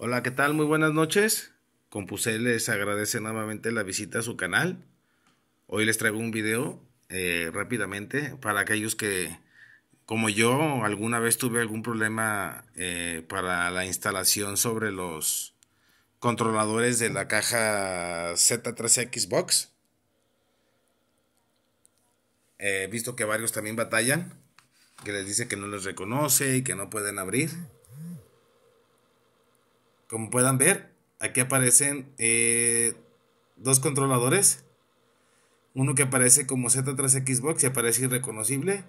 Hola, ¿qué tal? Muy buenas noches. Compuse les agradece nuevamente la visita a su canal. Hoy les traigo un video eh, rápidamente para aquellos que, como yo, alguna vez tuve algún problema eh, para la instalación sobre los controladores de la caja Z3 Xbox. He visto que varios también batallan, que les dice que no les reconoce y que no pueden abrir. Como puedan ver, aquí aparecen eh, dos controladores. Uno que aparece como Z3 Xbox y aparece irreconocible.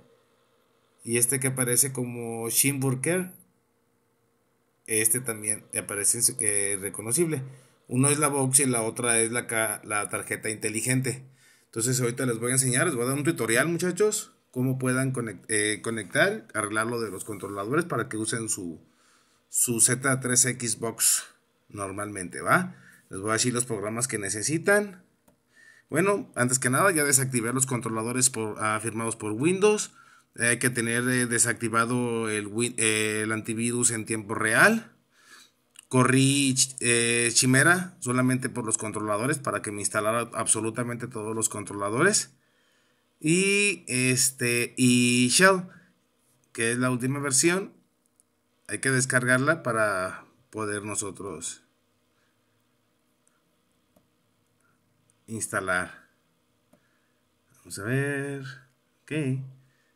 Y este que aparece como Shinburker. Este también aparece irreconocible. Eh, Uno es la box y la otra es la, la tarjeta inteligente. Entonces ahorita les voy a enseñar, les voy a dar un tutorial muchachos, cómo puedan eh, conectar, arreglarlo de los controladores para que usen su, su Z3 Xbox normalmente, ¿va? Les voy a decir los programas que necesitan. Bueno, antes que nada ya desactivé los controladores por, ah, firmados por Windows. hay que tener eh, desactivado el, eh, el, antivirus en tiempo real. Corrí eh, Chimera solamente por los controladores para que me instalara absolutamente todos los controladores. Y este y Shell, que es la última versión, hay que descargarla para poder nosotros instalar. Vamos a ver. Ok.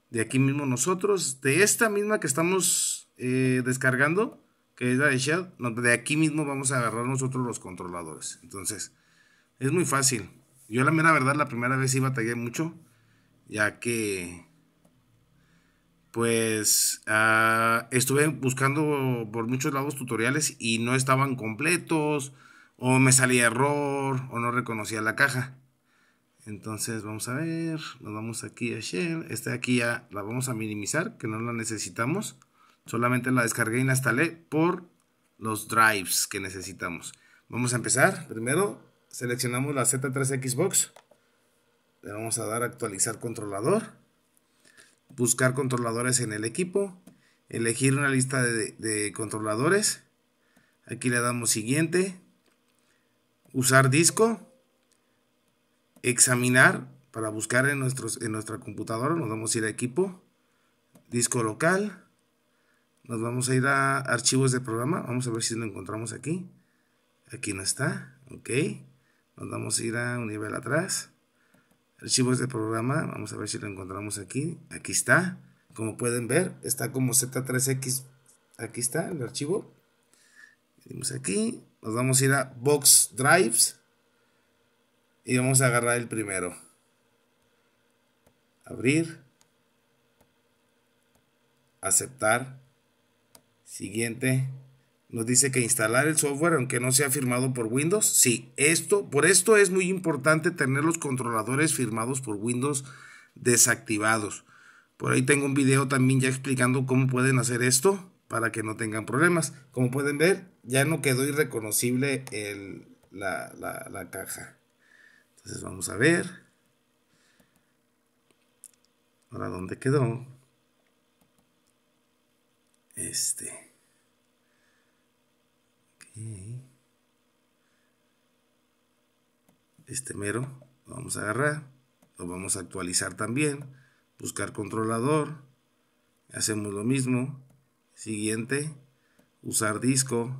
De aquí mismo nosotros, de esta misma que estamos eh, descargando, que es la de Shell, de aquí mismo vamos a agarrar nosotros los controladores. Entonces, es muy fácil. Yo la mera verdad, la primera vez sí batallé mucho, ya que pues ah, estuve buscando por muchos lados tutoriales y no estaban completos, o me salía error, o no reconocía la caja. Entonces vamos a ver, nos vamos aquí a Shell, esta de aquí ya la vamos a minimizar, que no la necesitamos. Solamente la descargué y e la instalé por los drives que necesitamos. Vamos a empezar, primero seleccionamos la Z3 Xbox, le vamos a dar a actualizar controlador buscar controladores en el equipo, elegir una lista de, controladores, aquí le damos siguiente, usar disco, examinar para buscar en, nuestros, en nuestra computadora, nos vamos a ir a equipo, disco local, nos vamos a ir a archivos de programa, vamos a ver si lo encontramos aquí, aquí no está, ok, nos vamos a ir a un nivel atrás, archivos de programa, vamos a ver si lo encontramos aquí, aquí está, como pueden ver, está como Z3X, aquí está el archivo, aquí, nos vamos a ir a Box Drives, y vamos a agarrar el primero, abrir, aceptar, siguiente, nos dice que instalar el software aunque no sea firmado por Windows. Sí, esto, por esto es muy importante tener los controladores firmados por Windows desactivados. Por ahí tengo un video también ya explicando cómo pueden hacer esto para que no tengan problemas. Como pueden ver, ya no quedó irreconocible el, la, la caja. Entonces vamos a ver. Ahora, ¿dónde quedó? Este. Este mero lo vamos a agarrar, lo vamos a actualizar también, buscar controlador, hacemos lo mismo, siguiente, usar disco,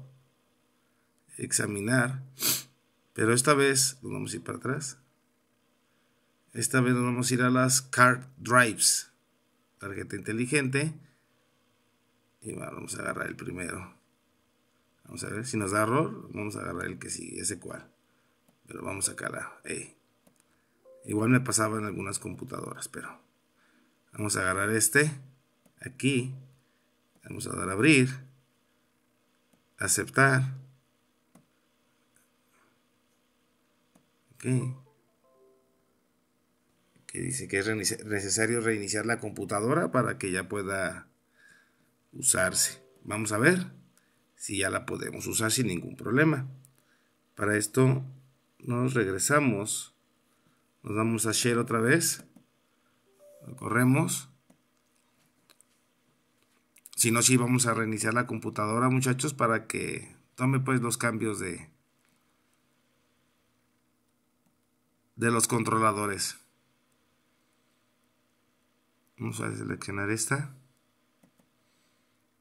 examinar, pero esta vez vamos a ir para atrás. Esta vez vamos a ir a las card drives, tarjeta inteligente, y vamos a agarrar el primero. Vamos a ver si nos da error. Vamos a agarrar el que sí, ese cual. Pero vamos a la e. Igual me pasaba en algunas computadoras, pero vamos a agarrar este. Aquí. Vamos a dar a abrir. Aceptar. Ok. Que dice que es necesario reiniciar la computadora para que ya pueda usarse. Vamos a ver si ya la podemos usar sin ningún problema. Para esto nos regresamos, nos damos a share otra vez, corremos. Si no, sí vamos a reiniciar la computadora, muchachos, para que tome pues los cambios de, de los controladores. Vamos a seleccionar esta.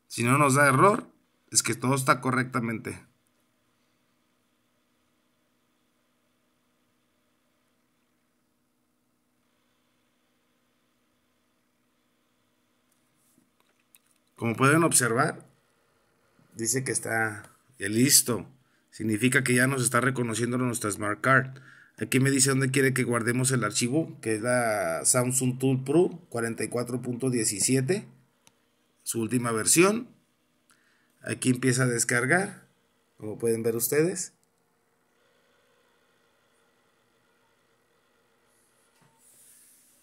Si no nos da error, es que todo está correctamente. Como pueden observar, dice que está listo. Significa que ya nos está reconociendo nuestra Smart Card. Aquí me dice dónde quiere que guardemos el archivo, que es la Samsung Tool Pro 44.17, su última versión. Aquí empieza a descargar, como pueden ver ustedes.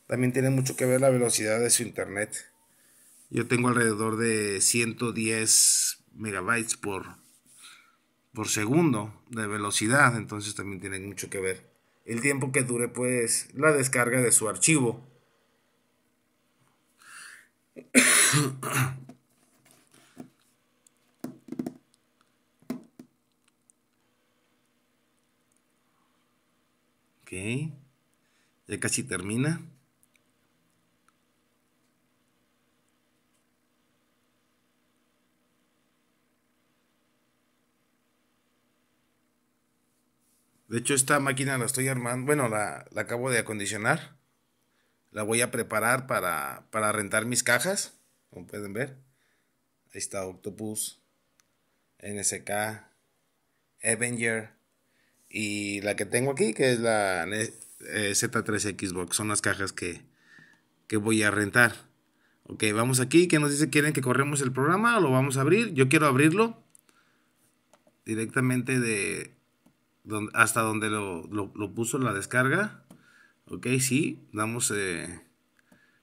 También tiene mucho que ver la velocidad de su internet. Yo tengo alrededor de 110 megabytes por, por segundo de velocidad, entonces también tiene mucho que ver el tiempo que dure pues la descarga de su archivo. Ok. Ya casi termina. De hecho, esta máquina la estoy armando. Bueno, la, acabo de acondicionar. La voy a preparar para, para, rentar mis cajas. Como pueden ver. Ahí está Octopus. NSK. Avenger. Y la que tengo aquí, que es la eh, Z3 Xbox, son las cajas que, que voy a rentar. Ok, vamos aquí, que nos dice, ¿quieren que corremos el programa o lo vamos a abrir? Yo quiero abrirlo directamente de hasta donde lo, puso la descarga. Ok, sí, damos eh,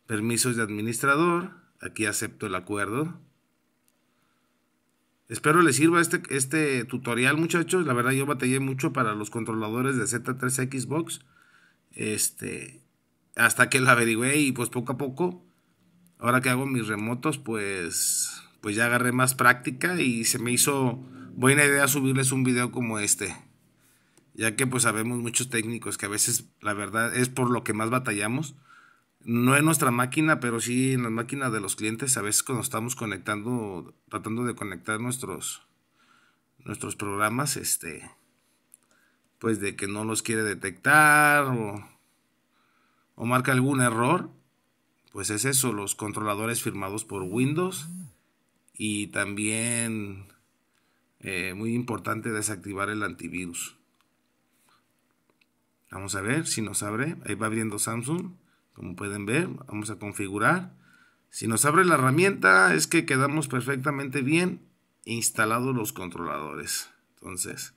permisos de administrador. Aquí acepto el acuerdo. Espero les sirva este, este, tutorial, muchachos. La verdad, yo batallé mucho para los controladores de Z3 Xbox. Este, hasta que lo averigüé y pues poco a poco, ahora que hago mis remotos, pues, pues ya agarré más práctica y se me hizo buena idea subirles un video como este. Ya que pues sabemos muchos técnicos que a veces, la verdad, es por lo que más batallamos no en nuestra máquina, pero sí en las máquinas de los clientes, a veces cuando estamos conectando, tratando de conectar nuestros, nuestros programas, este, pues de que no los quiere detectar o, marca algún error, pues es eso, los controladores firmados por Windows y también eh, muy importante desactivar el antivirus. Vamos a ver si nos abre, ahí va abriendo Samsung. Como pueden ver, vamos a configurar. Si nos abre la herramienta es que quedamos perfectamente bien instalados los controladores. Entonces,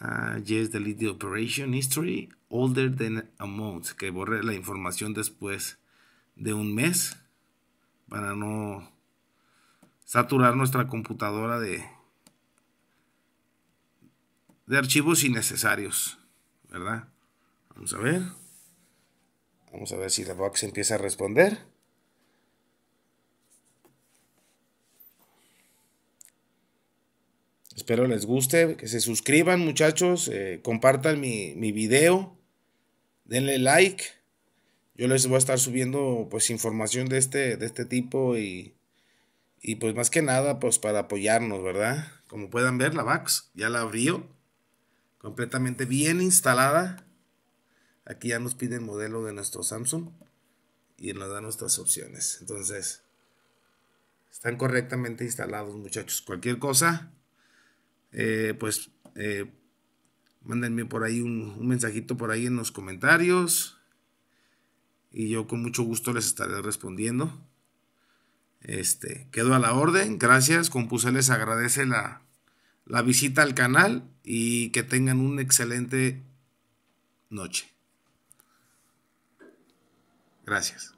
ah, yes, delete the operation history older than a que borre la información después de un mes para no saturar nuestra computadora de, de archivos innecesarios, ¿verdad? Vamos a ver. Vamos a ver si la box empieza a responder. Espero les guste, que se suscriban muchachos, eh, compartan mi, video, denle like. Yo les voy a estar subiendo pues información de este, de este tipo y, pues más que nada pues para apoyarnos, ¿verdad? Como puedan ver la VAX ya la abrió completamente bien instalada. Aquí ya nos piden modelo de nuestro Samsung y nos da nuestras opciones. Entonces, están correctamente instalados, muchachos. Cualquier cosa, eh, pues eh, mándenme por ahí un, mensajito por ahí en los comentarios. Y yo con mucho gusto les estaré respondiendo. Este, quedo a la orden. Gracias. Compuse les agradece la visita al canal y que tengan una excelente noche. Gracias.